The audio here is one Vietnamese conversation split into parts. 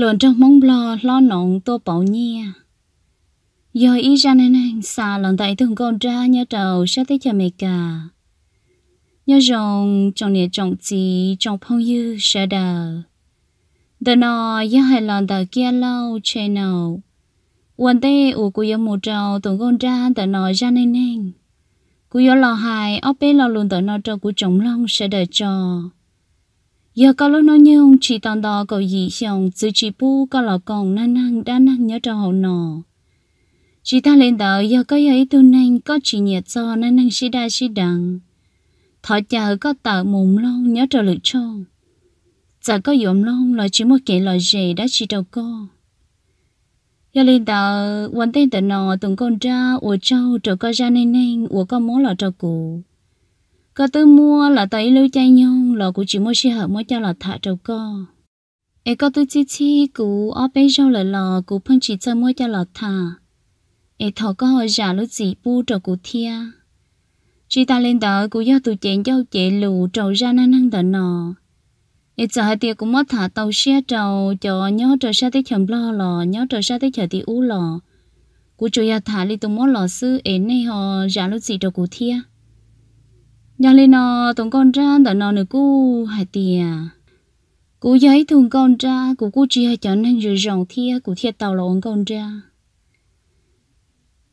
lợn trong mong lo lo nọng tô bảo nhia giờ ý ra nên anh xa lần tại thường con ra nhớ đầu sẽ tới cha mẹ cả nhớ rồng trong nhà trọng chị trong phong dư sẽ đợi đờ nọ nhớ hai lần tại kia lâu chê nào quần tê ủ của giờ một trâu tưởng con ra đờ nọ ra nên anh của giờ lò hài óp bê lo luôn tại nọ trâu của chồng long sẽ đợi cho giờ có lúc nói như chỉ toàn đò cậu gì xong chỉ chỉ bu có lão còn năng năng đã năng nhớ cho hậu nọ chỉ ta lên đầu giờ có giờ ít tu năng có chỉ nhiệt do năng năng si đa si đằng thọ chờ có tờ mùng long nhớ cho lực cho giờ có dụng long là chỉ một kẻ loại rể đã chỉ đầu co giờ lên đầu quan tên tờ nọ từng con ra ủa trâu trở có ra nên nên ủa có mối là trâu cụ có tư mua là tới lưu chai nhông là của chị mua xe hợp mua cho là thả trầu co e có tư chi chi cũ ở bên sau là lò cú phân chỉ cho mua cho là thả e thọ có hồi giả lúc gì bu trầu cú thia chị ta lên đó cú do tụ chị giao chị lù trầu ra năng năng đợt nọ e giờ hai tiệc cũng mất thả tàu xe trầu cho nhớ trầu xe tới chầm lo lò nhớ trầu xe tới chợ thì u lò cú chủ nhà thả li tụi mua lò sư ế này họ giả lúc gì trầu cú thia nhà lên nó tổng con ra đã nó nữa cú hai tiền à. cú giấy thùng con ra cú cú chỉ hai chọn nên rồi rồng thia cú thia tàu lộn con ra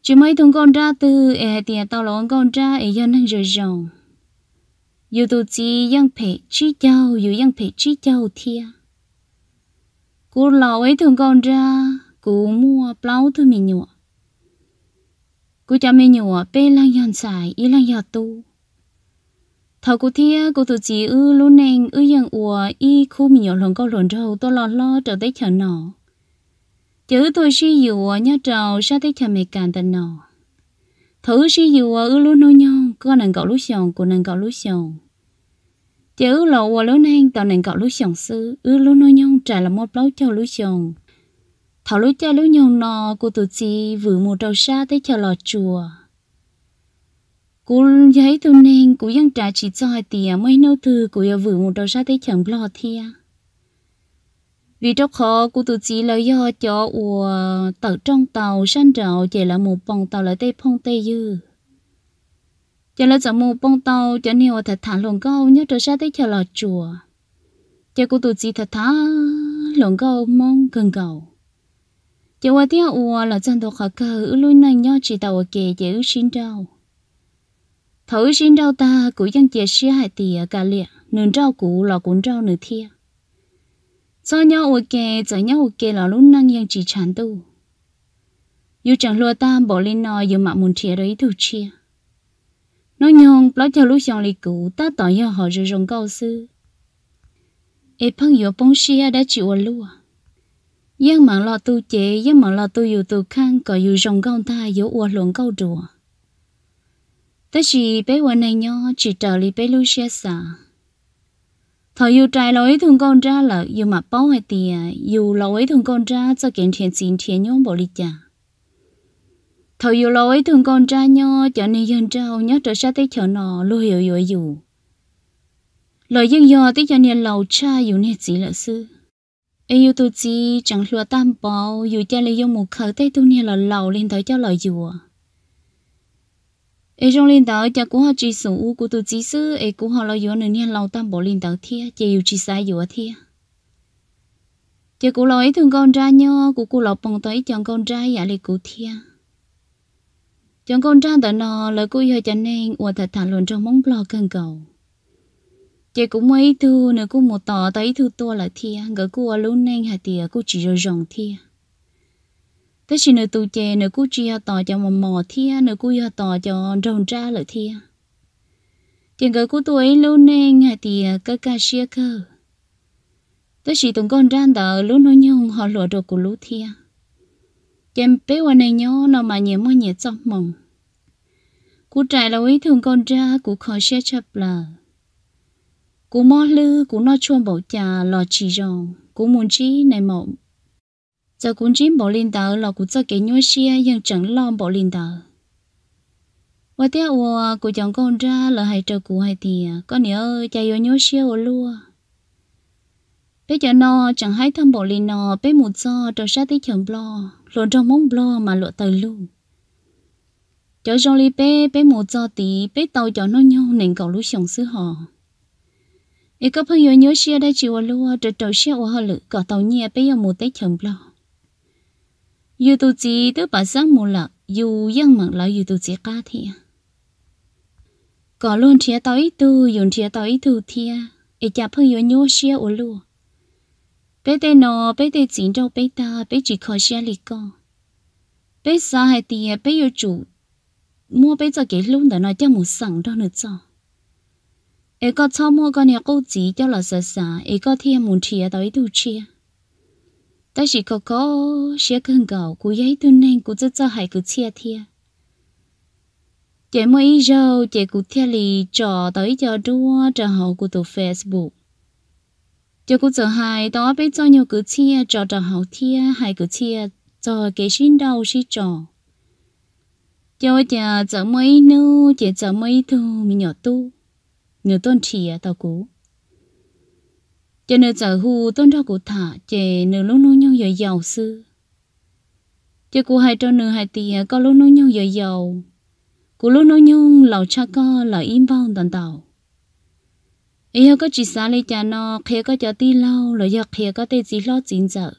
chỉ mấy thùng con ra từ hai tiền à, tàu lộn con ra ấy dân nên rồi rồng dù tụ chỉ dân phải chỉ châu dù dân phải chỉ châu thia cú lão ấy thùng con ra cú mua bao thứ mình nhọ cú cha mình nhọ bê lang yan xài y lang yà tu thầu cụ thia cụ tụ chỉ ư lú nèn ư yang ùa y khu mình nhỏ lòng câu lộn trâu tôi lo lo trở tới chờ nọ chữ tôi suy dùa nhá trầu sa tới chờ mẹ càn tận nọ thử suy dùa ư lú nô nhau có nàng cậu lú xong của nàng cậu lú sòng chữ lộ ùa lú nèn tàu nàng cậu lú xong sư ư lú nô nhau trả là một lấu châu lú xong thầu lú cha lú nhau nọ cụ tụ chỉ vừa mùa trâu xa tới chờ lò chùa cú giấy tu nên cú dân trả chỉ cho tiền mấy nô thư cú yêu vừa một đầu sát tới chẳng lo thia vì trong khó cú tu chỉ là do cho ủa tàu trong tàu săn rào chỉ là một bông tàu lại tây phong tây dư chỉ là chẳng một bông tàu cho nhiều thật thả lồng câu nhớ đầu sát tới chờ lò chùa chỉ cú tu chỉ thật thả lồng câu mong gần cầu chỉ qua tiếng ủa là chân đồ khó cơ lui nành nhớ chỉ tàu kề chỉ xin đâu thấu xin rau ta cũng dân chia sẻ hai tỷ cả liệt nương rau cũ là cuốn rau nửa thia do nhau ok cho nhau ok là lúc năng dân chỉ chán tu dù chẳng lừa ta bỏ lên nò dù mà muốn chia đấy thủ chia nó nhong lo theo lúc xong lịch cũ ta tỏ nhau họ rồi rồng cao sư ê phăng yếu bông xia đã chịu lúa dân mạng lo tu chế dân mạng lo tu dù tu khang có yêu rồng cao ta yêu uo luồng cao đùa ta chỉ bé quần này nhó chỉ trở lại bé lưu xe xả thọ yêu trai lối thùng con ra là yêu mà bao hay tiền yêu lối thùng con ra cho kiện thiện xin thiện nhau bỏ đi cha thọ yêu lối thùng con ra nhó cho nên dân trâu nhớ trở xa tới chợ nọ lưu hiểu hiểu yêu lời dân dò tới cho nên lầu cha yêu nè chỉ là sư ai yêu tôi chỉ chẳng lừa tam bao yêu cha lấy yêu một khởi tới tôi nè là lầu lên tới cho lời dùa ai trong linh đạo cho cũng họ chỉ sủng u của từ chỉ sư ai cũng họ lo yếu nên nhiên lâu tâm bỏ linh đạo thia chỉ yêu chỉ sai yếu thia chỉ cũng lo ấy thường con trai nhớ của cô lo bằng tới chọn con trai giả lì cụ thia chọn con trai tận nò lời cô yêu cho nên ủa thật thản luận trong mong lo cần cầu chỉ cũng mấy thứ nữa cũng một tỏ tới thứ tua là thia gỡ cô luôn nên hà tiề cô chỉ rồi dòng thia thế chỉ nơi tu chè nơi cú chia tỏ cho mò mò thia nơi cú ya tỏ cho rồng ra lợi thia tiền cờ cú tuổi lâu nay ngày thì à, cơ ca xia cơ thế chỉ tụng con ran đỡ lú nó nhung họ lụa đồ của lú thia chém bé qua này nhó nó mà nhẹ mò nhẹ trong mỏng cú trại là ấy thường con ra cú khỏi xia chập là cú mò lư cú nó chuông bảo trà lò chỉ rồng cú muốn chi này mộng giờ cũng chỉ bỏ lên đầu là cũng cho cái nhúa xe nhưng chẳng lo bỏ lên đầu và tiếc ủa cô chồng con ra là hay chờ cụ hay thì con nhớ chạy vô nhúa xe ô lúa bây giờ nó chẳng hay thăm bỏ lên nó bé một cho trở sát tới chồng lo luôn trong mông lo mà lộ từ luôn cho trong lì bé bé một cho tí bé tàu cho nó nhau nên cậu lúc sống xứ họ có ít có 朋友 nhớ xe đã chịu lúa trở trở xe ở họ lự cả tàu nhẹ bé ở một tới chồng lo yêu tu chỉ tôi bảo sáng mù lợ yêu dân mặn lợ yêu tu chỉ ca thì có luôn chia tới tu dùng chia tới tu thia ít chả phải yêu nhớ xia ở lúa bé tê nọ bé tê chín đâu bé ta bé chỉ khó xia lì con bé xa hay tiền bé yêu chủ mua bé cho cái luôn đó nói cho một sẵn đó nữa cho ấy có cho mua con nhà cô chỉ cho là sợ sợ ấy có thêm muốn chia tới tu chia 但是哥哥写更高，古也都能古这这还古切贴。点么一周，点古贴里找到一条多，然后古到 Facebook。就古这还到被找有古切，找到好贴还古切，找给新到是找。就点怎么一弄，点怎么一弄，没有多，没有多贴到古。cho nên giờ hù tôn ra cụ thả chè nửa lúc nô nhau giờ giàu sư cho cụ hai cho nửa hai tìa có lúc nô nhau giờ giàu cụ lúc nô nhung lão cha co là im vào tần tàu ấy có chỉ xa lấy cha nó khía có cho ti lâu rồi giờ khía có tê gì lo chín giờ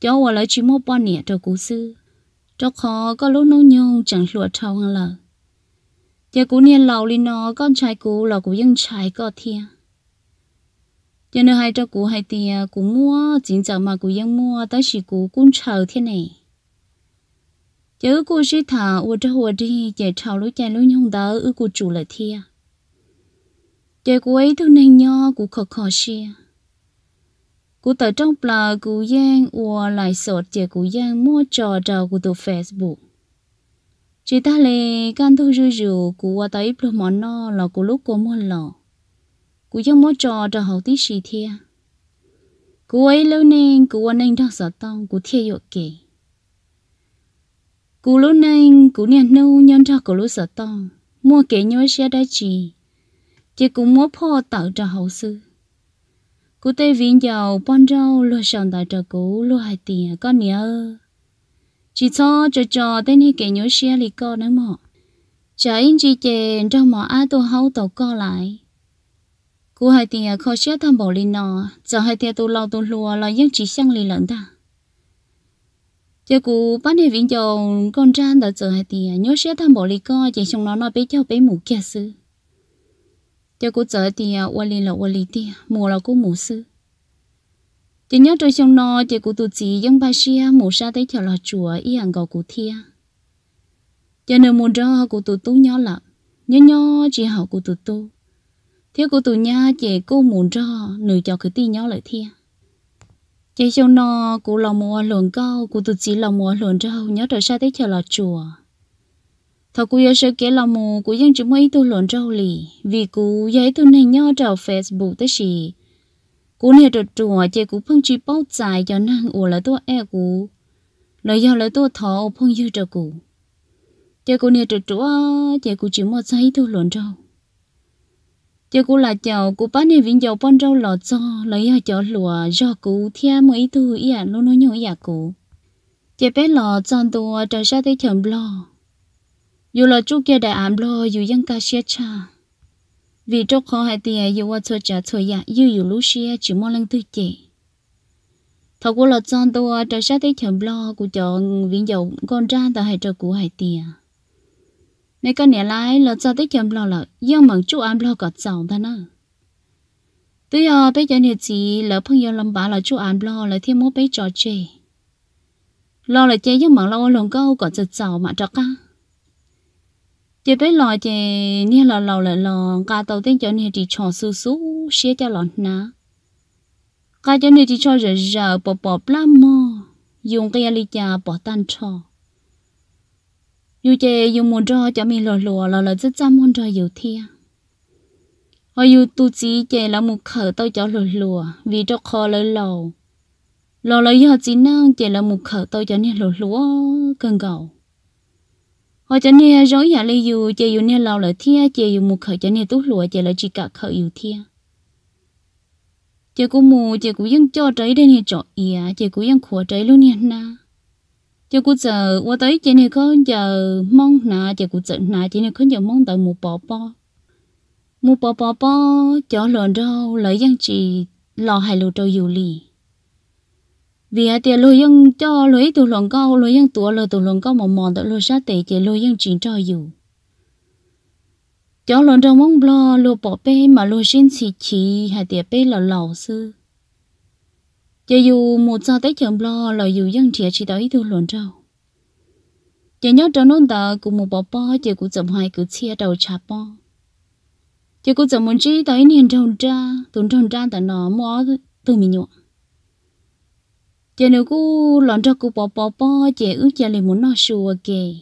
cho và lấy chỉ một bao nẻ cho cụ sư cho khó có lúc nô nhung chẳng lụa trâu hăng lờ chè cụ niên lão lên nó con trai cụ là cụ dân trai có thiêng cho nên hai cho cụ hai thì cụ mua chính chẳng mà cụ ยัง mua tới chỉ cụ cũng chờ thế này chứ cụ sĩ thả ô cho hồ đi để chào lối chạy lối nhung đó ở cụ chủ lại thia để cụ ấy thu nên nho cụ khó khó xia cụ tới trong bờ cụ giang ô lại sọt để cụ giang mua trò trò cụ tổ facebook chỉ ta lê can thu rư rượu cụ qua tới bờ nó là cụ lúc có mua lò cú giống mó trò trò hậu tí xì thia cú ấy lâu nên cú anh anh đang sợ tông cú thia dọ kể cú lâu nên cú nhận nâu nhận trò cú lâu sợ tông mua kể nhớ xe đá chì chỉ cú mua phò tạo trò hậu sư cú tây viên giàu bon rau lo sòng tại trò cú lo hai tiền con nhớ chỉ cho trò trò tên hi kể nhớ xe lì co nắng mọ chả in chỉ chèn trong mỏ á tô hậu tổ co lại cú hai tiền khó xé thăm bảo lên nọ giờ hai tiền tu lo tu lùa là dân chỉ sang lì lợn ta giờ cú bán hai viên dầu con trai đã giờ hai tiền nhớ xé thăm bảo lì co chỉ xong nó nó bé cháu bé mù kia sư giờ cú giờ tiền qua lì là qua lì tiền mù là cú mù sư chỉ nhớ trời xong nó chỉ cú tu chỉ dân ba xia mù sa tới chợ là chùa y hàng gò cú thia giờ nếu muốn cho cú tu tu nhớ là nhớ nhớ chỉ học cú tu tu thiếu của tụi nha chị cô muốn cho nữ cho cứ tin nhau lại thia chị cho nó cụ lòng mùa luồn câu của tụi chị lòng mùa luồn trâu nhớ trở xa tới chờ là chùa thật cụ yêu sự kế lòng mùa của dân chúng mấy tôi luồn trâu lì vì cụ giấy tôi này nhớ trào facebook tới gì cụ này trở chùa chị cũng phân chỉ bao dài cho năng ủa là tôi e cụ lời do là tôi thọ phân dư cho cụ chị cụ này trở chùa chị cũng chỉ một giấy tôi luồn trâu cho cô là cháu cô bán này vĩnh dầu bán rau lọt cho lấy hai cháu lúa do cô thia mấy thứ ya luôn à, nói nhau ya à cô chị bé lò chọn đồ trở ra tới chồng lo, dù là chú kia đại ám lo, dù vẫn ca xe cha vì trong khó hay tiền dù qua cho trả cho ya dạ, dù dù lú xe chỉ mong lần thứ chị thọ cô là chọn đồ trở ra tới chồng lo, cô chọn vĩnh dầu con ra tại hai cháu cô hay tiền nếu có nhà lại là cho tới chấm lo là nhưng mừng chú ăn lo có chồng ta nè tôi giờ bây giờ này chị là phong yêu làm bà là chú ăn lo là thêm một bé trò chơi lo là chơi nhưng mừng lo lồng câu có chật chồng mà trọc ca chơi bé lo chơi nha là lo là lo cả tàu tên cho này chị trò su su xé cho lọt nà cả cho này chị trò rờ rờ bỏ bỏ lắm mò dùng cái ly trà bỏ tan cho yêu chơi yêu muốn cho cho mình lò lò lò lò rất chăm muốn cho yêu thia họ yêu tu chỉ chơi là một khở tao cho lò lò vì cho khó lỡ lò lò lò giờ chỉ năng chơi là một khở tao cho nên lò lò cần gầu họ cho nên rối hả lấy yêu chơi yêu nên lò lỡ thia chơi yêu một khở cho nên tu lùa chơi là chỉ cả khở yêu thia chơi cũng mù chơi cũng vẫn cho trái đây nè trọ ỉa chơi cũng vẫn khổ trái luôn nè na cho cụ giờ qua tới chị này có giờ mong nà cho cụ giờ nà chị này có giờ mong tới một bò bò một bò bò bò cho lợn rau lấy giang chị lò hai lô trâu dù lì vì à tiền lôi giang cho lối tụ lợn cao lối giang tua lôi tụ lợn cao mỏng mỏng tới lôi sát tệ chị lôi giang chị cho dù cho lợn rau mong lo lô bò bê mà lôi xin xì chị hai tiền bê là lẩu sư giờ dù một sao tới chậm lo là dù dân trẻ chỉ tới thu luận trâu giờ nhớ trong nôn tờ của một bó bó giờ cũng chậm hoài cứ chia đầu chà bó giờ cũng chậm muốn chỉ tới niên trâu ra tuần trâu ra tận nó mua từ mình nhộn giờ nếu cô lọn cho cô bó bó bó giờ ước giờ liền muốn nói sùa kì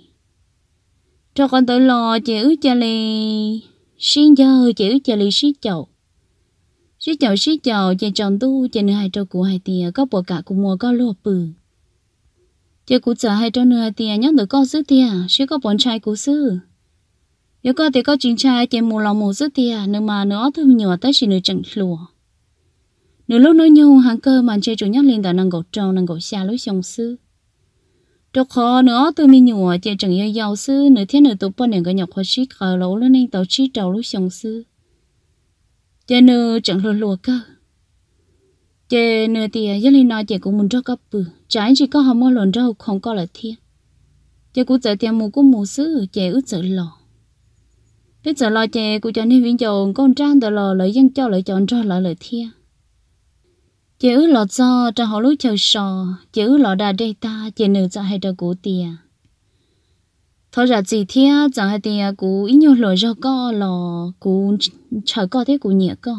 cho con tới lo giờ ước giờ liền xin giờ giờ ước giờ liền xin chậu xí chào xí chào chị chọn tu chị nữ hai trâu của hai tia có bộ cả cùng mùa có lúa bự. Chị cụ trả hai trâu nữ hai tia nhắc được con sứ tia sĩ có bọn trai của sư. Nếu có thì có chính trai chị mù lòng mù sứ tia nếu mà nó thương nhỏ tới sĩ nữ chẳng lùa. Nếu lúc nói nhau hàng cơ mà chị chủ nhắc lên đã năng gọt trâu năng gọt xa lối xong sư. Trâu khó nữa từ mình nhỏ chị chẳng yêu giàu sư nếu thế nữa tụi bọn này có nhọc khó xí khờ lỗ lên nên tàu trí trâu lối xong sư chế nơ chẳng lùa lùa cơ chế nơ thì gia linh nói chế cũng muốn cho cấp bự trái chỉ có họ mua lợn rau không có là thiên chế cũng giờ tiền mua cũng mua sứ chế ướt sợ lò bây giờ lò chế cũng cho nên viên chồng con trang tờ lò lấy dân cho lấy chọn cho lại lời thiên chế ướt lò do cho họ lúc chờ sò chế ướt lò đà đây ta chế nửa cho hay cho cổ tiền thôi ra gì à, thế chẳng hay thì cú ít nhiều lời cho co lò cú chờ co thế cú nhẹ co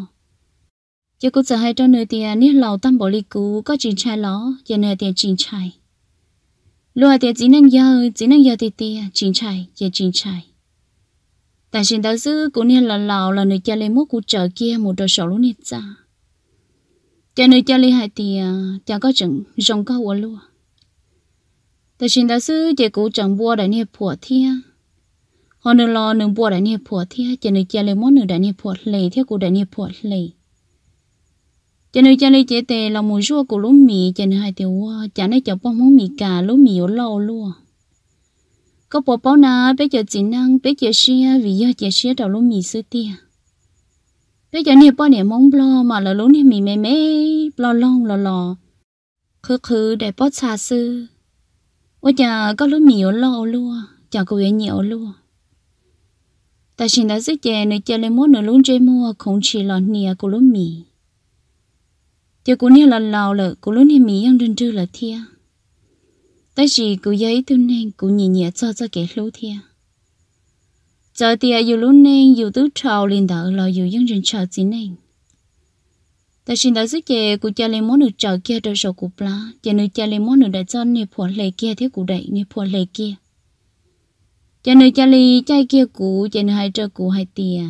chứ cú chẳng hay cho nơi thì nít lầu tâm bộ lý cú có chính trai ló giờ nơi thì chính trai lúc thì chỉ năng giờ chỉ năng giờ thì thì chính trai giờ chính trai tại xin đạo sư cú nít là lầu là nơi cha lấy mốt cú chờ kia một đồ sổ luôn nít ra cho nơi cha lấy hai thì à, chẳng có chừng rồng co quá luôn แต่ฉันได้ซื้อเจกูจังบัวได้เนี่ยผัวเทียฮอนรอหนึ่งบัวได้เนี่ยผัวเทียจะหนึ่งเจเลยมอหนึ่งได้เนี่ยผัวเลยเที่ยกูได้เนี่ยผัวเลยจะหนึ่งเจเลยเจเตะเราหมูชั่วกูลุ้มมีจะหนึ่งหายเตียวว่าจะได้จะป้องม้งมีกาลุ้มมีอยู่เล่าลัว ก็ปอป้อนะไปเจอจีนังไปเจอเชีย วิยาเจอเชียเราลุ้มมีซื้อเตี้ยไปเจอเนี่ยป้อเนี่ยมงปลอมาแล้วลุ้มเนี่ยมีเมเม่ปลอล่องลอลอคือคือได้ป้อชาซื้อ我家 có lúc nhiều lo lúa chả có việc nhiều lúa ta xin đã dứt chè nơi chơi lên món nửa luôn chơi mua không chỉ là nia của lúc mì chơi của nia là lào là của lúc nia mì ăn đơn trư là thia ta chỉ của giấy tư nên của nhẹ nhẹ cho cho kẻ lú thia giờ thì dù lúc nên dù tứ trào lên đỡ là dù dân dân chờ chỉ ta xin đã giúp chị cụ cha lên món được trở kia đời sầu cụ lá cha nữ cha lên món được đại cho nè phò lệ kia thế cụ đại nè phò lệ kia cha nữ cha li chai kia cụ cha nữ hai trợ cụ hai tìa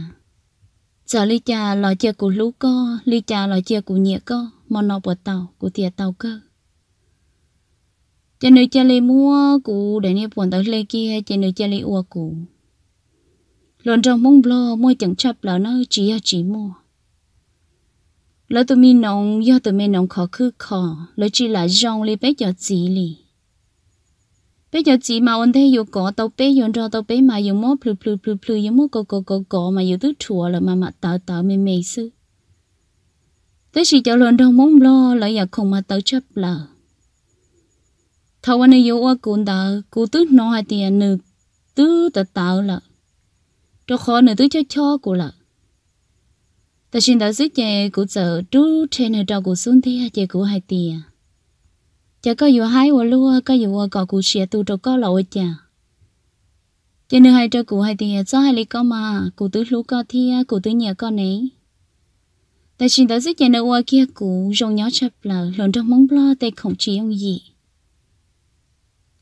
giờ li cha lò chia cụ lú co li cha lò chia cụ nhẹ co món nọ bờ tàu cụ tìa tàu cơ cha nữ cha li mua cụ để nè phò tới lệ kia cha nữ cha li ua cụ lần trong mông lo môi chẳng chập là nó chỉ chỉ mua lỡ tụi mình nóng do tụi mình nóng khó khứ khó lỡ chỉ là dòng li bé giờ chỉ li bé giờ chỉ mà ôn thấy yêu có tàu bé yon cho tàu bé mà yêu mò plu plu plu plu yêu mò có có có có mà yêu tứ chùa là mà mà tạo tạo mê mê sư tới chỉ cho lần đầu mong lo lỡ giờ không mà tàu chấp là thâu anh yêu yêu cuốn tờ cú tứ nói tiền nữ tứ tờ tạo là cho khó nữ tứ cho cho của là ta xin đã giữ chè của giờ trú trên nơi trò của xuống thì chị của hai tiền, chả có dù hai và lúa có dù có cụ xịa tu trâu có lậu chả chè nơi hai trâu của hai tìa cho hai lý có mà cụ tứ lúa có thì cụ tứ nhà con ấy ta xin đã giữ chè nơi qua kia cụ rong nhỏ chập là lộn trong móng lo tay không chỉ ông gì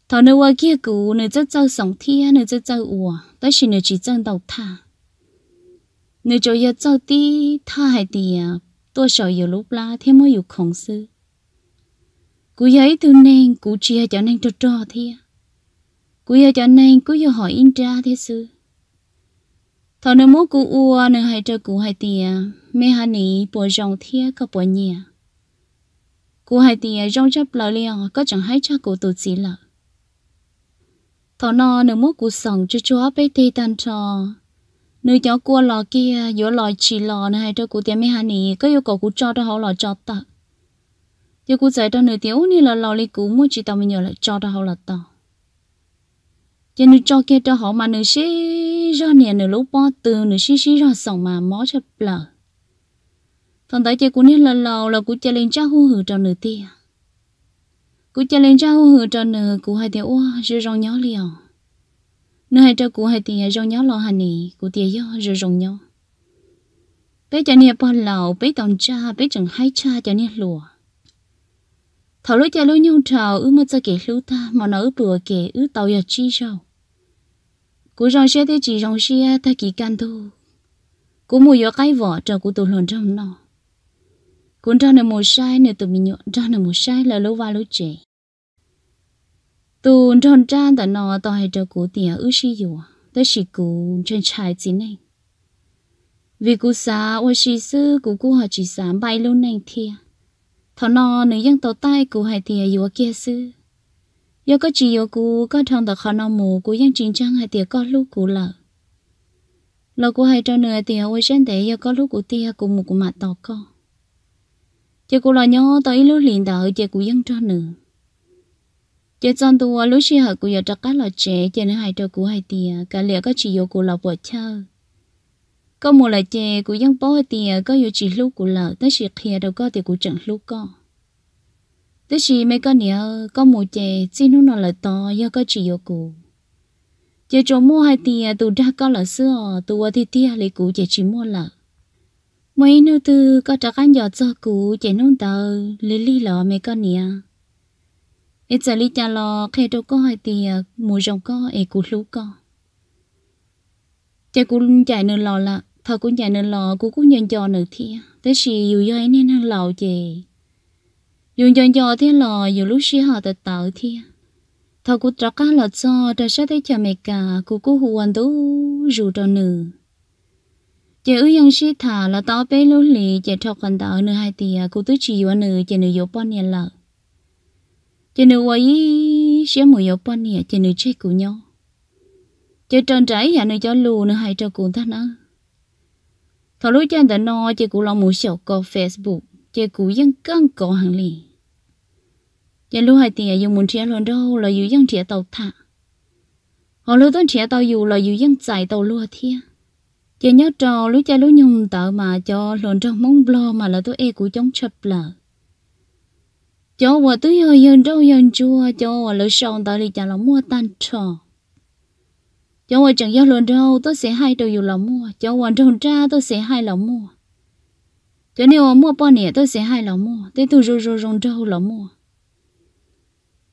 thằng nơi qua kia cụ nơi rất trâu sống thia nơi rất trâu uổng tới xin nơi chỉ chân đầu thả nếu cho giờ cháu đi tha hai tiệt, tôi sợ giờ lúc lá thêm mới có khổng sư cú giấy từ nên cú chia cho nên cho trò thế cú giờ cho nên cú giờ hỏi in ra thế sư Thôi nếu muốn cú ua nên hay cho cú hai tiệt, mẹ hà nị bỏ rong thế có bỏ nhẹ cú hai tiệt rong chấp lỡ liền có chẳng hay cha cú tụt gì lợ. Thôi nó nếu muốn cú sống cho chúa bé tê tan trò nếu cháu cua lò kia giữa lò chỉ lò này hay cho cụ tiệm mấy hà nỉ có yêu cầu cụ cho cho họ lò cho ta cho cụ giải cho nửa tiếu như là lò li cụ mua chỉ tao mình nhờ lại cho cho họ là tao cho nửa cho kia cho họ mà nửa xí ra nè nửa lúc bỏ từ nửa xí xí ra sòng mà mó cho lờ phần tới cho cụ nên là lò là cụ cho lên cha hư hử cho nửa tiệm, cụ cho lên cha hư hử cho nửa cụ hay ô, chứ rong nhó liền nơi hai trâu cũ hai tiền rong nhó lo hà nì cụ tiền do rồi rong nhó bé cho nia bao lầu bé tòng cha bé chẳng hai cha cho nia lùa thảo lối cha lối nhung trào ư mất cho kẻ lũ ta mà nó ư bừa kẻ, ư tàu giờ chi rau cụ rong xe thế chỉ rong xe ta kỳ can thu cụ mùi yo cái vỏ cho cụ tụ lồn trong nó cú trao nè mùa sai nè tụi mình nhọn trao nè mùa sai là lũ va lũ trẻ tu tròn tràn ta nó tao hay cho cụ tiền ư sĩ dù tới sĩ cụ trên trái gì này vì cụ xã ô sĩ sư cụ cụ họ chỉ sáng bay lâu này thia thằng nó nữ dân tàu tay cụ hay tiền yêu kia sư giờ có chỉ yêu cụ có thằng đã khó nó mù cụ dân chính trang hay tiền có lúc cụ lợ lợ cụ hay cho nửa tiền ô sen để giờ có lúc cụ tiền cụ mù cụ mặt tàu co chỉ cụ lo nhỏ tới lúc liền đợi chỉ cụ dân cho nửa chế chọn tu lúc xí hở cũng giờ chắc cá là chế chế nên hai trâu của hai tiền cả liệu có chỉ vô của là bỏ chơi có một là chế của vẫn bỏ hai tiền có vô chỉ lúc của là tới chỉ kia đâu có thì của chẳng lúc có tới chỉ mấy con nhớ có một chế xin nó nào là to do có chỉ vô cũng chế chỗ mua hai tiền tu ra có là xưa tu thì tiền lấy cũng chế chỉ mua là mấy nô tư có chắc ăn giọt cho cụ chế nông tờ lấy lili lọ mấy con nhớ ít giờ lý cha lo khi đâu có hai thì ờ, mùa rồng có ấy cũng lú có chạy cũng chạy nên lo là thà cũng chạy nên lo, cũng cũng nhận cho nữa thì thế khi dù do nên hàng lâu chị dùng nhận cho thế lo, dù lúc xí họ tự tạo thì thà cũng trọc cá lo so ra sẽ thấy cha mẹ cả cũng cũng hoàn anh tú rủ cho nữ chị ư dân xí thà là tao bé lúc lì chị trọc còn tạo nữa hai thì à, cũng tới chiều nữa, nữ chị nữ dù bao nhiêu lợ chỉ nữ quay sẽ mùi ở bên nhiêu chỉ nuôi chơi cùng nhau chơi trơn trái nhà nuôi cho lù nữ hay cho cùng ta nữa thọ lối chân đã no chơi cũng lòng mù sọc có facebook chơi cũng vẫn căng có hàng lì chơi lúc hai tiền dùng muốn chia luôn đâu là dùng vẫn chia tàu thả họ lúc tôi chia tàu dù là dùng vẫn chạy tàu lúa thiên chơi nhớ trò lối chơi lối nhung tợ mà cho lộn trong mong blo mà là tôi e của chống chập lợ cho vợ tôi hơi yên đâu yên chua cho vợ lỡ sòn tới thì chả lòng mua tan trò cho vợ chẳng giao luôn đâu tôi sẽ hay đâu dù lòng mua cho vợ trồng tra tôi sẽ hay lòng mua cho nếu mua bao nè tôi sẽ hay lòng mua tôi tôi rồi rồi rong đâu lòng mua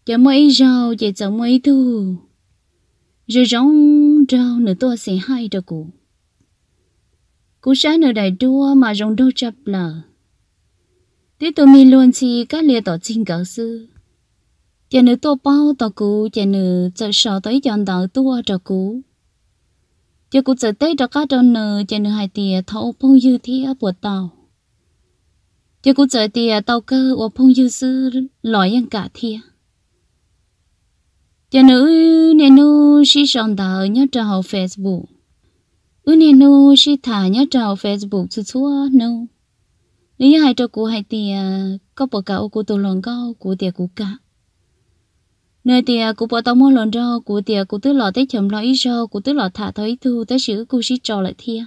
cho mua ít rau chẳng mua thu rồi rong rau nữa tôi sẽ hay đâu cụ cú sáng nữa đại đua mà rong đâu chập lờ thế tụi mình luôn chỉ các liệt tổ chính cầu sư chả nữ tổ bao tổ cũ chả nữ chợ sợ tới chọn đảo tua trò cũ chả cũ chợ tết trò cá trò nữ chả nữ hai tiề thâu phong dư thia bùa tàu chả cũ chợ tiề tàu cơ ở phong dư sư lòi ăn cả thia chả nữ nè nu si chọn đảo nhớ trò facebook ư nè nu si thả nhớ trò facebook chua chua nu nếu như hai cho cụ hai thì có bỏ cả ô cụ tổ lòng có của tiệt của cả nơi thì cụ bỏ tao mua lòng rau của tiệt của tứ lọ tới chấm lọ ít rau cụ tứ lọ thả tới thu tới sữa cụ xí trò lại thia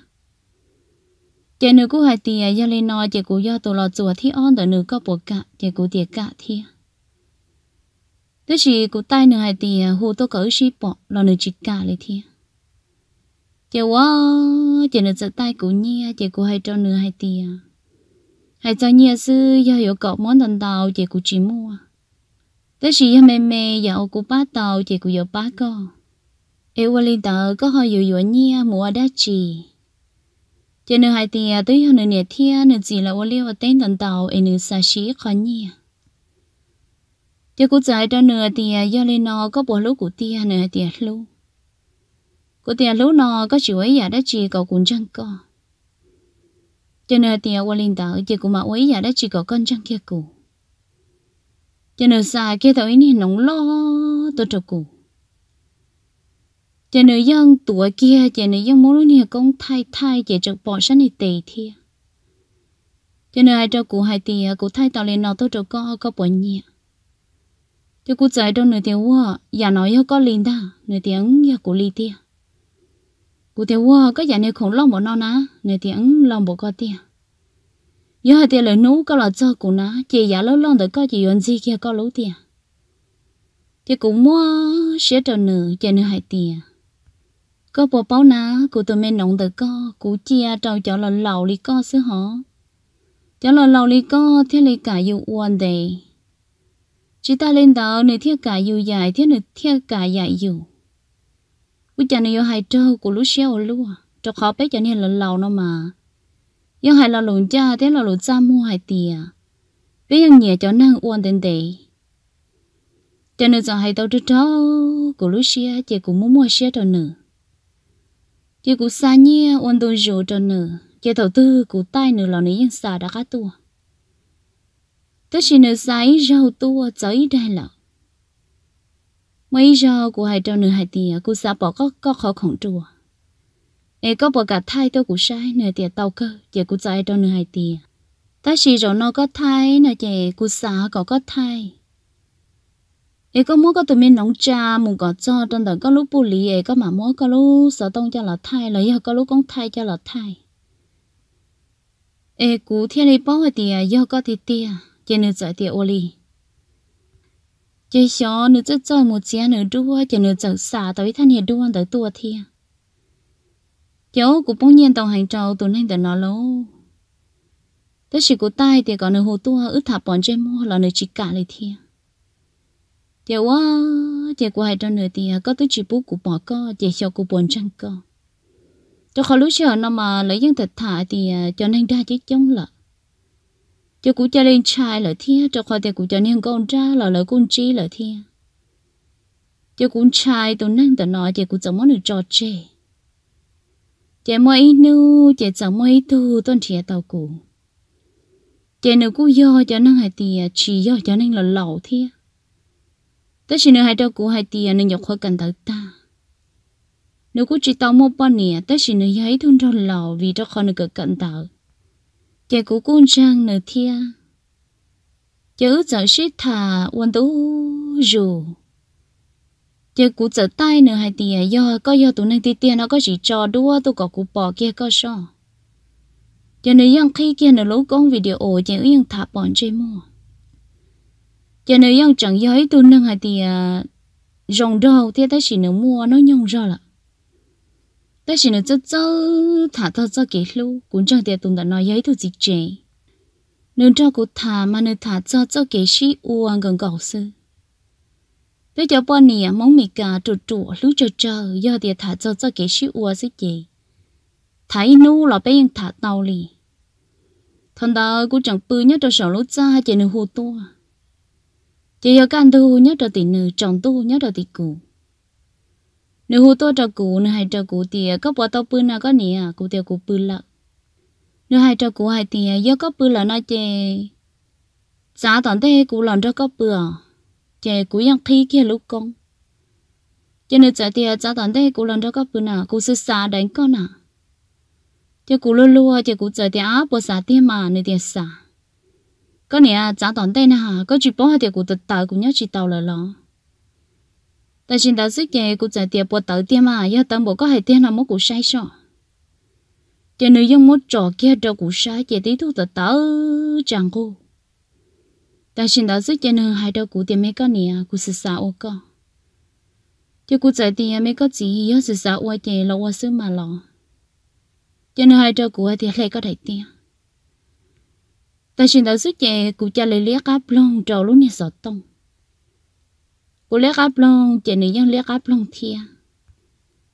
chị nữ cụ hai thì do lên nói chị cụ do tổ lọ chùa thi on tại nữ có bỏ cả chị cụ tiệt cả thia tới chỉ cụ tay nữ hai thì hồ tôi cỡ xí bỏ lọ nữ chỉ cả lại thia chị quá chị nữ giật tay cụ nhia chị cụ hai cho nữ hai thì 还在你是要有搞满等到结果寂寞啊。但是要妹妹要古巴到结果有八个，哎我里头刚好有有你啊，莫得起。cho nên hai tia tới hơn nửa thia nửa gì là ô liu và tên tần tàu ấy nửa xa xí khó nhỉ cho cô giải cho nửa tia do lên nó có bộ lũ của tia nửa tia lũ của tia lũ nó có chịu ấy giả đã chỉ cầu cũng chẳng có cho nên tiền qua linh đạo chỉ cũng mà ấy giờ đã chỉ có con trăng kia cụ cho nên xa kia tao ấy nóng lo tôi cho cụ cho nên dân tuổi kia cho nên dân muốn lúc này cũng thay thay chỉ cho bỏ sẵn thì tệ thiệt cho nên hai cho cụ hai tiền cụ thay tao lên nó tôi cho con có bỏ nhẹ cho cụ giải đâu nửa tiếng qua giờ nói có linh ta nửa tiếng giờ cụ li tiền cụ thể wo có dạng này khổng long bộ non á này tiếng long bộ có tiền giờ hai tiền lời nú có là cho cụ ná chị giả lớn long tới có chị yon gì kia có lú tiền thì cũng mua sẽ trở nữ chạy nữ hai tiền có bộ báo ná cụ tôi mình nóng được có cụ chia trâu cho là lầu đi có xứ họ cho là lầu đi có thế lý cả yêu uan đề chỉ ta lên đầu này thiết cả yêu dài thiết nữ thiết cả dài yêu bây giờ này yêu hai trâu của lũ xéo luôn cho à. khó bé cho nên là lâu nó mà yêu hai là lùn cha thế là lùn cha mua hai tìa bé yên nhẹ cho năng uôn đến đấy cho nên giờ hai tàu trâu trâu của lũ xéo chị cũng muốn mua xéo cho nữa chị cũng xa nhé uôn đôi rượu cho nữa chị đầu tư của tay nữa là nữ yên xa đã cả tua tất nhiên nữ sai rau tua tới đây là mấy giờ của hai trâu nửa hai tìa cụ xa bỏ có có khó khổng trùa à? ê có bỏ cả thai tôi cụ sai nửa tìa tàu cơ chỉ cụ chạy trâu nửa hai tìa à. ta xì rồi nó có thai nửa chỉ cụ xa có có thai ê có mua có tụi mình nóng trà mùng có cho trong đó có lúc bù lì ê có mà mua có lúc sợ tông cho là thai lấy có lúc con thai cho là thai ê cụ thiên lý bao thì giờ có thì tia chỉ nửa chạy tia ô chỉ xó nữa cho cho một chia nữa đua chỉ nữa chở xả tới thanh hiền đua tới tua thia cháu của bông nhiên tàu hành trâu tụi nên để nó lâu tới chỉ của tay thì có nữa hồ tua ướt thả bọn chơi mua là nữa chỉ cả lại thia cháu quá chỉ của hai trâu nữa thì có tới chỉ bút của bỏ co chỉ xó của bọn trăng co cho khó lúc chờ nó mà lấy dân thật thả thì à, cho nên ra chứ chống lại cho cụ cha lên trai là thia cho khoa tiền cụ cha nên con cha là lời con chi là thia cho cụ trai tôi năng tao nói chị cụ chẳng muốn được cho chê chị mới nu chị chẳng mới tu tôn chị tao cụ chị nữ cụ do cho năng hai tiền chỉ do cho nên là lẩu thia tất nhiên nữ hai trâu cụ hai tiền nên nhọc khoa cần tới ta nữ cụ chỉ tao một bao nè tất nhiên là giấy thun trâu lẩu vì trâu khó được cực cận tới chị cũng cũng trang nửa thia chữ giờ shit thả quân tú dù chị cũng giờ tay nửa hai tia do có do tụi này tia nó có chỉ cho đua tụi có cụ bỏ kia có so cho nên yang khi kia nửa lũ con video chị cũng yang thả bọn chơi mua cho nên yang chẳng giới tụi nâng hai tia rồng đầu thì ta chỉ nửa mua nó nhông ra là ta chỉ nó rất rất thả thơ cho kể cũng chẳng thể tụng đã nói giấy thu dịch nên cho cụ thả mà nên à, à, thả cho cho kể sĩ uang gần à gạo sư bây giờ bọn nè mong mì cả trụ trụ lúc chờ chờ do thì thả cho cho kể sĩ uang sức thấy nu là bây giờ thả tàu lì thằng đó cũng chẳng bự nhất cho sổ lúc ra chỉ nên hồ to chỉ giờ can đâu nhất cho tỷ nữ chồng tu nhất cho tỷ cũ nếu hú tôi cho cú nếu hai cho cú thì có bỏ tao bươn nào có nè cú tiêu cú bươn lợ nếu hai cho cú hai thì do có bươn lợ nói chê giá toàn thế cú lòn cho có bươn chê cú yang khi kia lúc công cho nên giờ thì giá toàn thế cú lòn cho có bươn nào cú sẽ xa đánh con à chê cú lô lô chê cú giờ thì á bỏ xa tiền mà nên tiền xa có nè giá toàn thế nè có chỉ bỏ thì cú tự tạo cũng nhớ chỉ tạo lại lo 但是老师嘅古在跌波头跌嘛，要等无个系跌那么古晒上。tiền nữ dùng một trò kia đâu cũng sai chỉ tí thu tờ tớ chẳng cô ta xin đã giúp cho hai đâu cũng tiền mấy con nè cũng sự sao ô con chứ cũng giải tiền mấy con gì yếu sự sao là ô sự mà lo cho nữ hai đâu cũng tiền lại có thể tiền ta xin đã giúp cho cũng cha lấy lấy cáp lông lúc này sợ tông bố lẽ gấp lòng chị nữ dân lẽ gấp lòng thia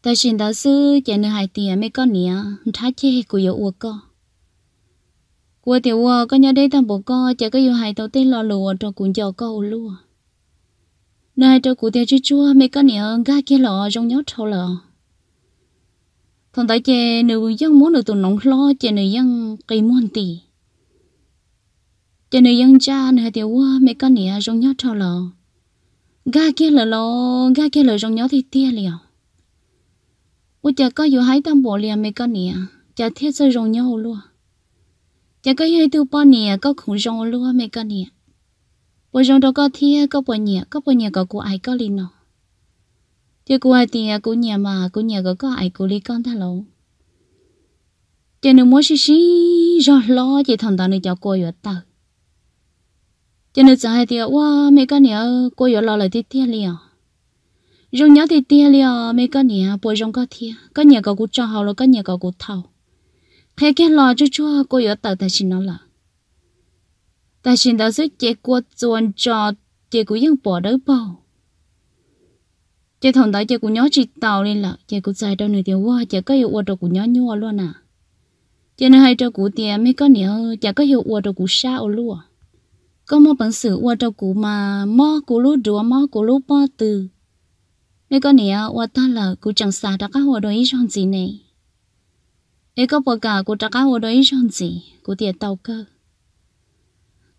ta xin đạo sư chị nữ hai tiền mấy con nè thá chê của yêu uo co của tiểu uo có nhớ đây thằng bố co chị có yêu hai tàu tên lo lùa cho cuốn giò câu lùa nơi cho cụ tiền chua chua mấy con nè ga kia lọ trong nhót thâu lọ thằng tại chị nữ dân muốn được tụi nóng lo chị nữ dân cây muôn tỷ chị nữ dân cha nữ tiểu uo mấy con nè trong nhót thâu lọ ga kia là lo ga kia là rong nhớ thì tia liền ủa chả có yêu hái tam bộ liền mấy con nè chả thiết sơ rong nhớ luôn chả có yêu tu bao nè có khủng rong luôn mấy con nè bộ rong đâu có thiết có bao nhẹ có bao nhẹ có cô ai có liền nó chứ cô ai thì cô nhà mà cô nhà có có ai cô lý con tha lâu cho nên muốn xí xí rồi lo chỉ thằng ta này cho cô rồi tao cho nên giờ hai tiêu wow mấy cái này cô yếu lo lại thì tiếc liền rong nhớ thì tiếc liền mấy cái này bồi rong cái thiệt cái nhà có cú cho hậu rồi cái nhà có cú thầu thế cái lo cho cho cô yếu tao ta xin nó là ta xin ta sẽ chế cô chuẩn cho chế cô yên bỏ đỡ bao chế thằng đó chế cô nhớ chỉ tàu lên là chế cô dài đâu nửa tiêu wow chế cái yếu wow đâu cô nhớ nhua luôn à cho nên hai cho cô tiền mấy cái này chế cái yếu wow đâu cô sao luôn có một bản sử qua đâu cũ mà mò cũ lú đùa mò cũ lú bò từ mấy con nè qua ta là cũ chẳng xa đã cá hồ đôi chọn gì này ấy có bò cả cũ đã cá hồ đôi chọn gì cũ tiền tàu cơ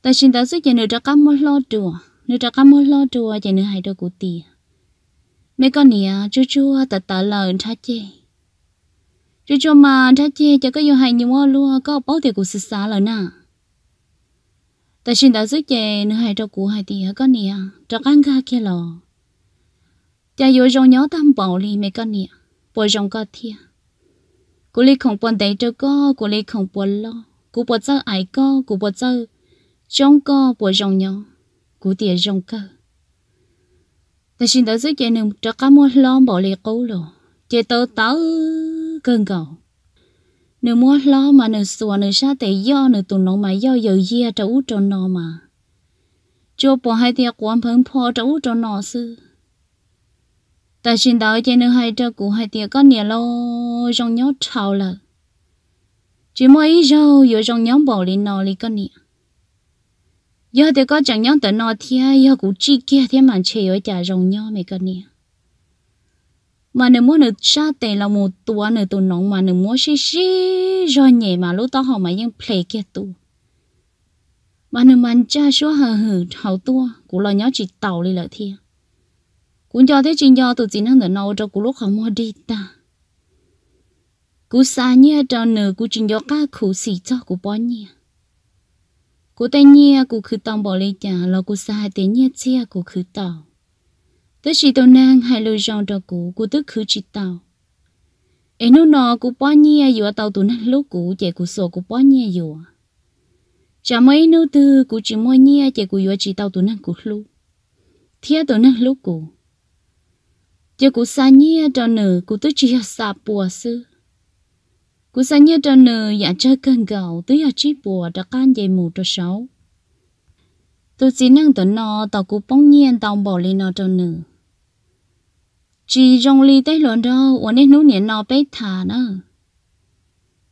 ta xin ta sức cho nữa đã cá mò lo đùa nữa đã cá mò lo đùa giờ nữa hai đôi cũ tiền mấy con nè chú chú ta ta là cha chê chú chú mà cha chê cho có yêu hay nhiều luôn có bảo tiền cũ xí xá rồi nè ta xin แต่ฉัน đã giữ chè nữa hay cho cụ hay thì có nia cho ăn ga kia lò cha vô trong nhớ tam bảo li mấy con nia bỏ trong có thia cụ li không buồn đấy cho có cụ li không buồn lo cụ bỏ chơi ai có cụ bỏ chơi trong có bỏ trong nhớ cụ tiệt trong cơ ta xin đã giữ chè nương cho cá mua lo bảo li cố lo chè tớ tớ cần cầu nếu muốn lo mà nếu xua nếu xa tệ do nếu tụi nó mà do giờ dìa trâu cho nó mà cho bỏ hai tia quan phấn phò trâu cho nó sư ta xin đào cho nếu hai trâu cũ hai tia có nhà lo trong nhó trào là chỉ mỗi ít rau giờ trong nhóm bỏ lên nó lên con nè giờ thì có chẳng nhóm tới nó thì giờ cũng chỉ kia thì mà chơi ở nhà trong nhóm mấy con nè mà nếu muốn được cha tệ là một tua nếu tụ nóng mà nếu muốn xí xí cho nhẹ mà lúc đó họ mà vẫn play kia tu mà nếu mà cha số hờ hờ hậu tua cũng lo nhớ chỉ tàu đi lợi thiên cũng cho thế chuyện do tôi chỉ năng để nấu cho cũng lúc họ mua đi ta cú xa nhia cho nửa cú chuyện do các khổ xì cho cú bó nhia cú tay nhia cú cứ tòng bỏ lấy chả là cú xa tiếng nhia chia cú cứ tàu Tớ chỉ tàu nàng hai lời dòng đọc cũ của tớ khứ chỉ tao. em nô nọ của bó nhia dù tàu tù nàng lúc cũ chạy của sổ của bó nhia dù. Chả mấy nô tư của chỉ mô nhia chạy của dù chỉ tao tù nàng của lúc. Thia tàu nàng lúc cũ. Chạy của xa nhia trò nữ của tớ chỉ xa bùa sư. Của xa nhia trò nữ dạ chơi cơn gạo tớ chỉ bùa trò can dây mù trò sáu tôi chỉ năng tuấn nó tàu cũng bóng nhiên tàu bỏ lên nó cho nữ chỉ trong ly tới lần đầu uống nên nút nhện nó bé thả nữa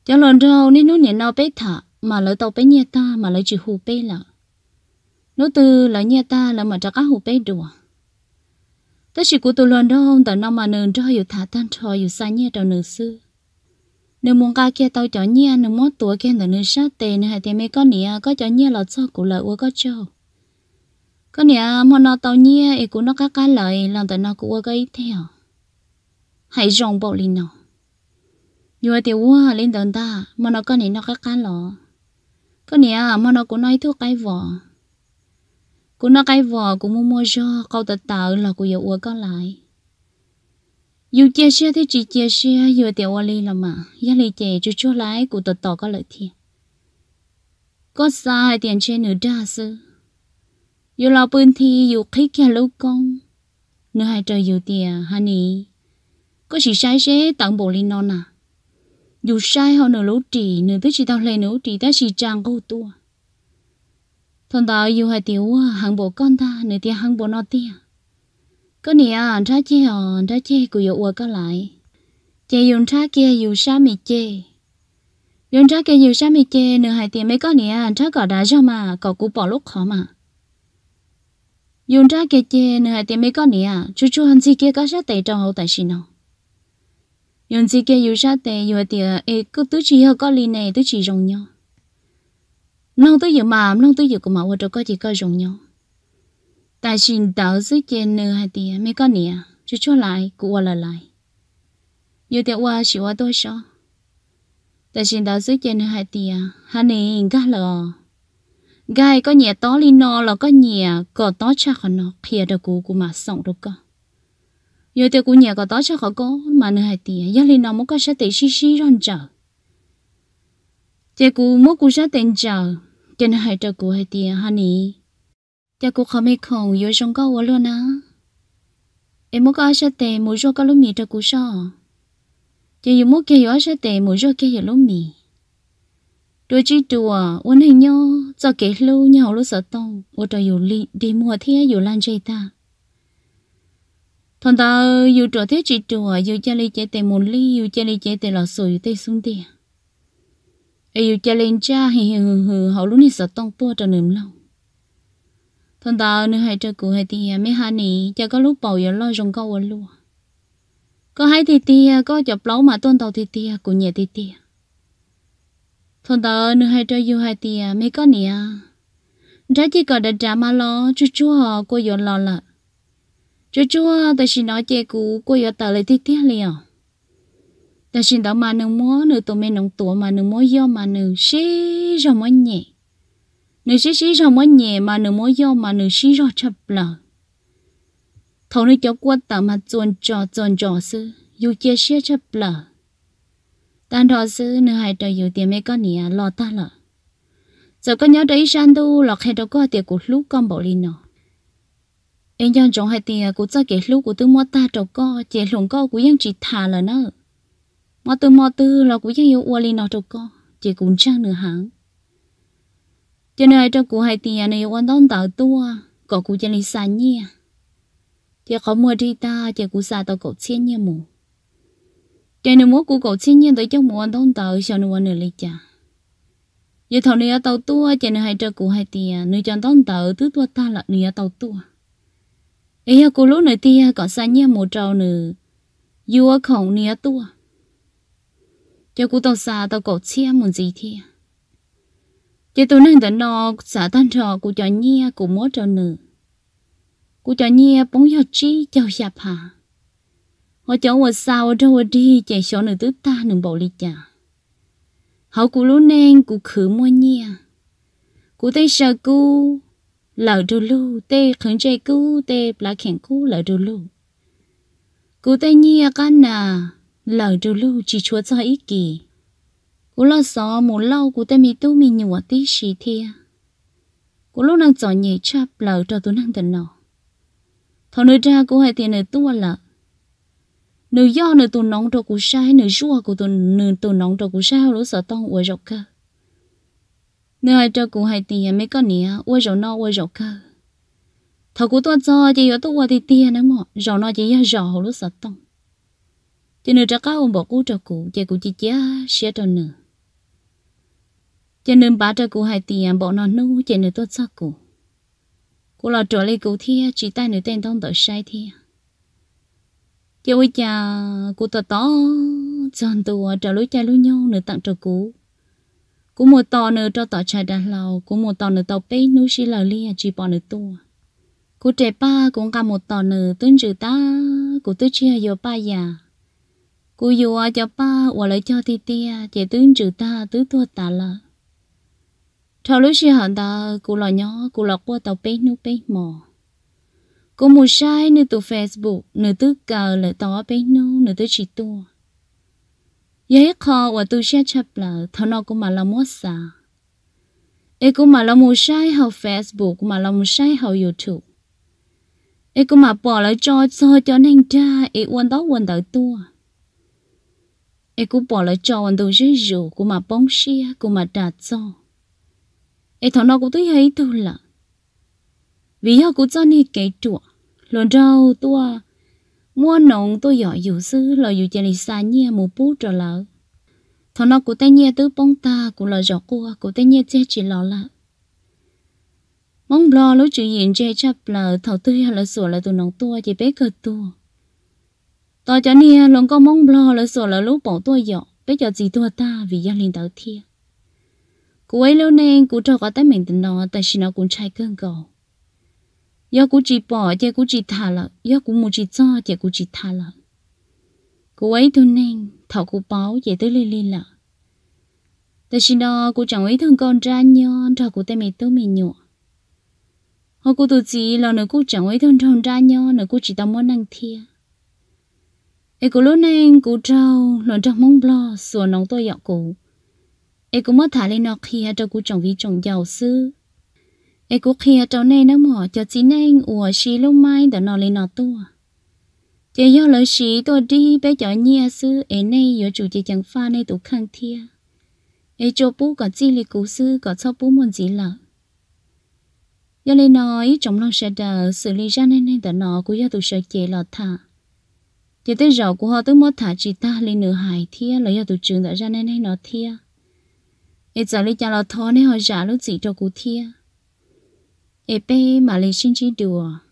cho lần đầu nên nút nhện nó bé thả mà lấy tàu bé nhẹ ta mà lấy chỉ hù bé là nó từ lấy nhẹ ta là mà cho các hù bé đùa tất chỉ của tôi lần đầu tàu nó mà nương cho hiểu thả tan trò hiểu xa nhẹ cho nữ sư nếu muốn cái kia tao cho nhẹ nếu muốn tuổi kia tao nữ sát tiền hay thì mấy con nè có cho nhẹ là cho của là uống có cho cái nè mà nó tao nhia ấy cũng nó các cái lại làm tại nó cũng cái theo hãy rong bộ lên nó vừa tiểu qua lên tận ta mà nó cái này nó các cái lọ cái nè mà nó cũng nói thuốc cái vỏ cũng nó cái vỏ cũng mua mua cho câu tự tạo là của giờ yêu con lại dù chia sẻ thì chỉ chia sẻ vừa tiểu qua lên là mà giá lý trẻ chú chú lái cũng tự tạo có lợi thiệt có sai tiền trên nửa đa sư อยู่เราปืนทีอยู่คลิกแค่ลูกกงเนื้อหายใจอยู่เตียฮันนี่ก็สิใช้เช่ตังโบลินอนอ่ะอยู่ใช้เขาเนื้อรู้จีเนื้อที่จีต้องเลยเนื้อจีแต่สีจางกูตัวทอนตาอยู่หายเตียวหังโบก้อนตาเนื้อเตียหังโบนอเตียก็เนี่ยถ้าเจ้าถ้าเจ้ากูอยู่อวก็ไหลเจยุนถ้าเกียอยู่ช้ามีเจยุนถ้าเกียอยู่ช้ามีเจเนื้อหายเตียไม่ก็เนี่ยถ้าก็ได้ใช่ไหมก็กูปอลูกขอมา dùng ra cái chè này thì mấy con nia chú chú hắn gì kia có sát tay trong hậu tài xin nó dùng gì kia dùng sát tay dùng thì ê cứ tứ chỉ hơn có ly này tứ chỉ rồng nhau nông tứ dự mà nông tứ dự của mẫu trâu có chỉ có rồng nhau tài xin tạo dưới chè nữa hay thì mấy con nia chú chú lại cụ là lại dùng tiệt qua chỉ qua tôi sao tài xin tạo dưới chè nữa hay thì hắn này gắt lờ gai có nhẹ tó li no, là có nhẹ có tó cha khó nó kia đâu cú cú mà sống đâu cơ giờ tiêu cú nhẹ có tó cha khó có mà nơi hai tiền giờ li nó muốn có sẽ tiền xí xí rong chờ tiêu cú muốn cú sẽ tiền chờ cho nên hai trợ cú hai tiền ha nè tiêu cú không biết không giờ trong có quá luôn á em muốn có sẽ tiền mua cho có lúc mì trợ cú sao chỉ dùng muốn kia giờ sẽ tiền mua cho kia giờ lúc mì đôi chỉ đùa uốn hình nhau cho cái lâu nhau lúc sợ tông ô trò dù li đi mua thế dù lan chơi ta thằng ta dù trò thế chỉ trò dù cha li chơi tề một ly dù cha li chơi tề lò sồi tề xuống tiền dù cha lên cha hì hì hừ hừ hậu lúc này sợ tông tua trò nếm lâu thằng ta nữa hai trò cụ hai tiền mấy hai nỉ cha có lúc bầu giờ lo rong câu ở luôn có hai thì tiền có chọc lấu mà tôn tàu thì tiền cụ nhẹ thì thằng ta nửa hai cho yêu hai tia mấy con nè trái chỉ có đã trả mà lo chú chú họ cô yêu lo là chú chú họ ta xin nói chê cũ cô yêu tờ lại tiếc tiếc liền ta xin đó mà nửa múa nửa tụi mấy nông tụi mà nửa múa do mà nửa xí cho mới nhẹ nửa xí xí cho mới nhẹ mà nửa múa do mà nửa xí cho chập lợ thằng nương cháu quất tờ mà chuồn trò chuồn trò sư dù chia sẻ chập lợ 但 đó sư nữ hai trời dù tiền mấy con nè à, lo ta lợ giờ con nhớ đấy san tu lọt hai đâu coi tiền của lúc con bảo linh nó em chọn chọn hai tiền của cho cái lúc của tôi mua ta đâu có chỉ lùng coi của dân chỉ thả là nó mà tôi mua tư là của dân yêu ua linh nó đâu có chỉ cũng trang nửa hàng cho nên trong của hai tiền này quan đón tạo tua có của dân lý san nhia à. chỉ có mua đi ta chỉ của xa tao cậu xiên nhia mù trên nó muốn cậu xin nhân tới cho muốn đông tàu cho nó muốn lấy chả giờ thằng này tàu tua trên nó hay chơi cụ hay tiền nơi chọn đông tàu thứ tua ta là nơi tàu tua ấy cô lúc này tia còn xa nhau một trâu nữa vua khổng nơi tua cho cụ tàu xa tàu cổ xe muốn gì thì cho tôi nên đến nó xả tan trò cụ cho nhia cụ muốn trâu nữa cụ cho nhia bóng gió chi cho sạp hả họ cháu ở sao đâu đi chạy số nửa tứ ta nửa bỏ lý chả họ cú lú nên cú khử mua nhia cú tê sợ cú lỡ đồ lu tê khẩn chạy cú tê lá khèn cú lỡ đồ lu cú tê nhia gan à lỡ đồ lu chỉ chúa cho ý kỳ cú lo sợ một lâu cú tê mi tu mi nhủa tí xì thia cú lúc năng chọn nhẹ chắp lỡ cho tôi năng tình nọ thằng nơi ra cú hay tiền nơi tua lợ nếu do nếu tôi nóng cho cú sai nếu xua của tôi nếu tôi nóng cho cú sao lúc sợ tông uể rượu cơ nếu ai cho cú hay tiền mấy con nè uể rượu no uể rượu cơ thầu cú tôi cho chỉ có tôi uống thì tiền nữa mà rượu no chỉ là rượu lúc sợ tông chỉ nếu cho các ông bỏ cú cho cú chỉ cú chỉ chia sẽ cho nữa chỉ nếu ba cho cú hay tiền bỏ nó nu chỉ nếu tôi cho cú cú là trở lại cú thi chỉ tay nếu tên tông tới sai thi chứ ôi cha cụ tờ to chọn tù trả lối cha lối nhau nửa tặng trò cũ cú mùa to nửa cho tỏ trà đà lầu cú mùa to nửa tàu bê nô xí lờ à chỉ bỏ nửa tua cú trẻ ba cũng cả một tỏ nửa tuân trừ ta cú tôi chia vô ba già cú dù cho ba và lấy cho ti tia chỉ tuân trừ ta tứ tua ta là cho lối xí hẳn ta cú lò nhỏ cú lò qua tàu pê nô pê mò Cô mù sai nữa tụ Facebook, nữa tư cờ là tỏ bế nô, nữ tư chỉ tua. Yế khó và tu xe chập là thảo nó cũng mà là mốt xa. Ê cũng mà là mù sai hầu Facebook, mà là mù sai hầu YouTube. Ê cũng mà bỏ lại cho cho cho nên ra, ê quên đó quên đợi tua. Ê cũng bỏ lại cho quên đồ dưới rượu, cũng mà bóng xe, cũng mà trả cho. Ê thảo nó cũng tới hay tu lợ vì họ cũng cho nên cái chuột lần đầu tôi mua nồng tôi giỏi dù sư là dù chả lý xa nhia một bút trở lỡ thằng nó của tay nhia tứ bông ta cũng là giỏ cua của tay nhia che chỉ lọ lạ mong lo lối chữ hiện che chắp là thầu tư là sửa là tụi nòng tua chỉ bé cờ tua tôi cho nia lòng có mong lo là sửa là lúc bỏ tua giỏ bé cho gì tua ta vì gia linh tao thiệt cô ấy lâu nay cô cho có tay mình tình nó tại sao nó cũng trai cơn cầu 要估计 bỏ，要估计他了，要估母计做，要估计他了。cô ấy tôi nên thảo cô báo về tới lili là tại sao đó cô chẳng ấy thằng con ra nhon cho cô tay mẹ tôi mình nhọ họ cô tôi chỉ là nữa cô chẳng ấy thằng con ra nhon nữa cô chỉ tao món ăn thia ấy cô lúc này cô trâu nó trong mong lo sửa nóng tôi dọ cô ấy cũng mất thả lên nó khi cho cô chẳng vì chồng giàu xưa ai cũng khía cháu này nó mỏ cho chị nên ủa xí lúc mai đã nó lên nó tua chị do lời xí tôi đi bé cháu nhia sư ai này giờ chủ chị chẳng pha này tụ khăng thia ai cho bố có chị lì cố sư có cho bố muốn gì lợ do lời nói trong lòng sẽ đờ xử lý ra nên nên đã nó cũng do tụ sợ chị lọt thả chị tới giờ của họ tới mới thả chị ta lên nửa hải thia lấy do tụ trường đã ra nên nên nó thia ai giờ lấy cha lọt thó nên họ giả lúc gì cho cụ thia 一杯玛丽薯汁丢啊！